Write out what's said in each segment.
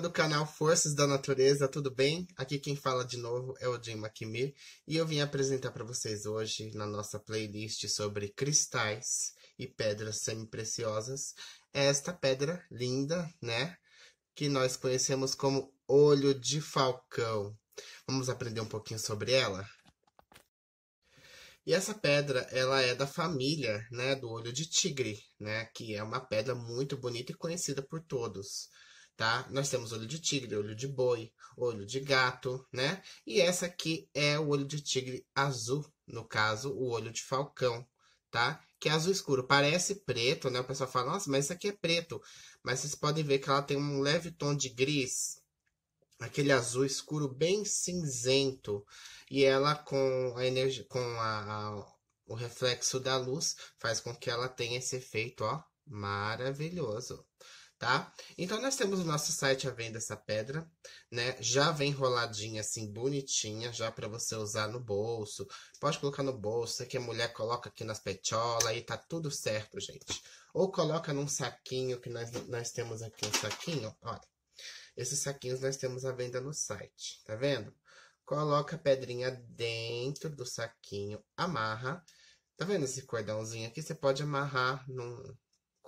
do canal Forças da Natureza, tudo bem? Aqui quem fala de novo é o Jim McMir e eu vim apresentar para vocês hoje na nossa playlist sobre cristais e pedras semi preciosas esta pedra linda, né? Que nós conhecemos como olho de falcão. Vamos aprender um pouquinho sobre ela? E essa pedra, ela é da família, né, do olho de tigre, né, que é uma pedra muito bonita e conhecida por todos tá? Nós temos olho de tigre, olho de boi, olho de gato, né? E essa aqui é o olho de tigre azul, no caso, o olho de falcão, tá? Que é azul escuro, parece preto, né? O pessoal fala, nossa, mas isso aqui é preto. Mas vocês podem ver que ela tem um leve tom de gris, aquele azul escuro bem cinzento. E ela com a energia, com a, a, o reflexo da luz, faz com que ela tenha esse efeito, ó, maravilhoso tá? Então nós temos o nosso site à venda essa pedra, né? Já vem enroladinha assim, bonitinha, já para você usar no bolso. Pode colocar no bolso, que a mulher coloca aqui nas petiolas e tá tudo certo, gente. Ou coloca num saquinho, que nós, nós temos aqui um saquinho, olha. Esses saquinhos nós temos à venda no site, tá vendo? Coloca a pedrinha dentro do saquinho, amarra. Tá vendo esse cordãozinho aqui? Você pode amarrar num,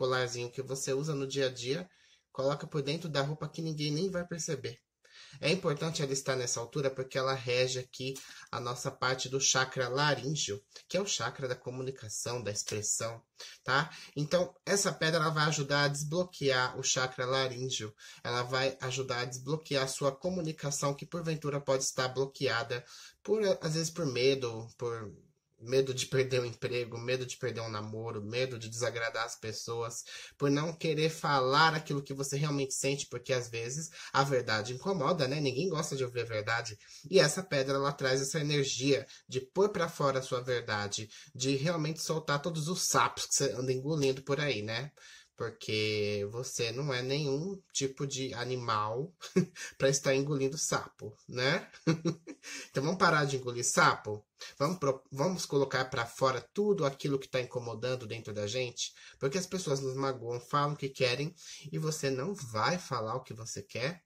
colarzinho que você usa no dia a dia, coloca por dentro da roupa que ninguém nem vai perceber. É importante ela estar nessa altura porque ela rege aqui a nossa parte do chakra laríngeo, que é o chakra da comunicação, da expressão, tá? Então, essa pedra ela vai ajudar a desbloquear o chakra laríngeo, ela vai ajudar a desbloquear a sua comunicação que porventura pode estar bloqueada por às vezes por medo, por medo de perder o emprego, medo de perder um namoro, medo de desagradar as pessoas, por não querer falar aquilo que você realmente sente, porque às vezes a verdade incomoda, né? Ninguém gosta de ouvir a verdade. E essa pedra ela traz essa energia de pôr para fora a sua verdade, de realmente soltar todos os sapos que você anda engolindo por aí, né? porque você não é nenhum tipo de animal para estar engolindo sapo, né? então vamos parar de engolir sapo? Vamos, pro, vamos colocar para fora tudo aquilo que está incomodando dentro da gente? Porque as pessoas nos magoam, falam o que querem e você não vai falar o que você quer?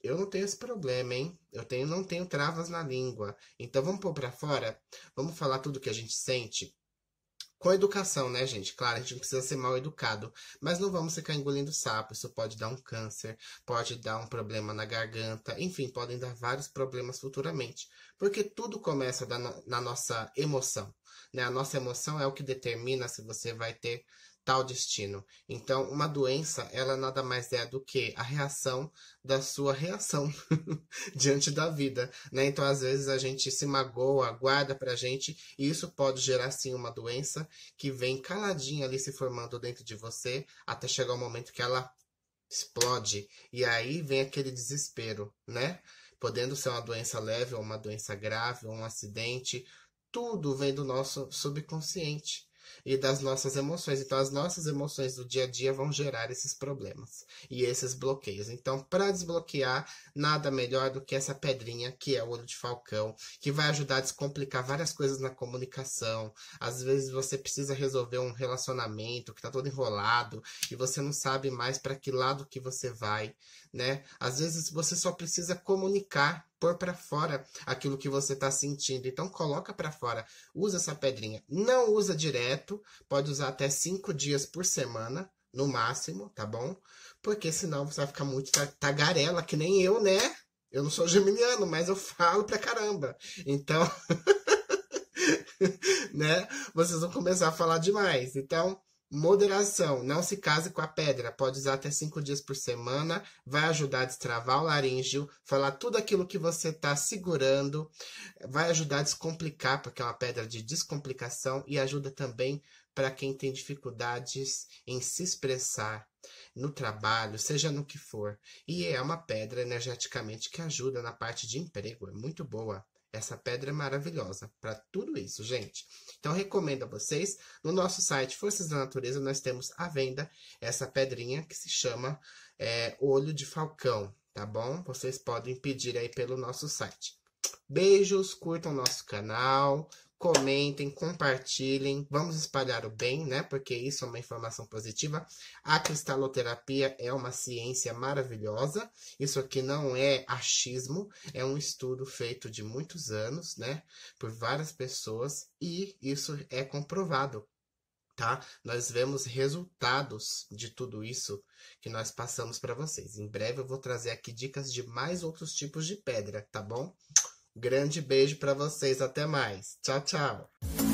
Eu não tenho esse problema, hein? Eu tenho, não tenho travas na língua. Então vamos pôr para fora? Vamos falar tudo que a gente sente? Com educação, né, gente? Claro, a gente não precisa ser mal educado, mas não vamos ficar engolindo sapo. Isso pode dar um câncer, pode dar um problema na garganta, enfim, podem dar vários problemas futuramente, porque tudo começa na, na nossa emoção, né? A nossa emoção é o que determina se você vai ter tal destino. Então, uma doença, ela nada mais é do que a reação da sua reação diante da vida, né? Então, às vezes a gente se magoa, guarda pra gente, e isso pode gerar sim uma doença que vem caladinha ali se formando dentro de você, até chegar o momento que ela explode e aí vem aquele desespero, né? Podendo ser uma doença leve ou uma doença grave, ou um acidente, tudo vem do nosso subconsciente e das nossas emoções. Então, as nossas emoções do dia a dia vão gerar esses problemas e esses bloqueios. Então, para desbloquear, nada melhor do que essa pedrinha que é o olho de falcão, que vai ajudar a descomplicar várias coisas na comunicação. Às vezes você precisa resolver um relacionamento que está todo enrolado e você não sabe mais para que lado que você vai, né? Às vezes você só precisa comunicar pôr para fora aquilo que você está sentindo. Então coloca para fora, usa essa pedrinha. Não usa direto, pode usar até cinco dias por semana, no máximo, tá bom? Porque senão você vai ficar muito tagarela, que nem eu, né? Eu não sou geminiano, mas eu falo pra caramba. Então, né? Vocês vão começar a falar demais. Então, Moderação. Não se case com a pedra. Pode usar até cinco dias por semana. Vai ajudar a destravar o laríngeo, falar tudo aquilo que você está segurando. Vai ajudar a descomplicar, porque é uma pedra de descomplicação. E ajuda também para quem tem dificuldades em se expressar no trabalho, seja no que for. E é uma pedra energeticamente que ajuda na parte de emprego. É muito boa. Essa pedra é maravilhosa para tudo isso, gente. Então, recomendo a vocês. No nosso site Forças da Natureza, nós temos à venda essa pedrinha que se chama é, Olho de Falcão, tá bom? Vocês podem pedir aí pelo nosso site. Beijos, curtam nosso canal, comentem, compartilhem, vamos espalhar o bem, né? Porque isso é uma informação positiva. A cristaloterapia é uma ciência maravilhosa. Isso aqui não é achismo, é um estudo feito de muitos anos, né? Por várias pessoas e isso é comprovado. Tá? Nós vemos resultados de tudo isso que nós passamos para vocês. Em breve eu vou trazer aqui dicas de mais outros tipos de pedra, tá bom? Grande beijo para vocês, até mais. Tchau, tchau.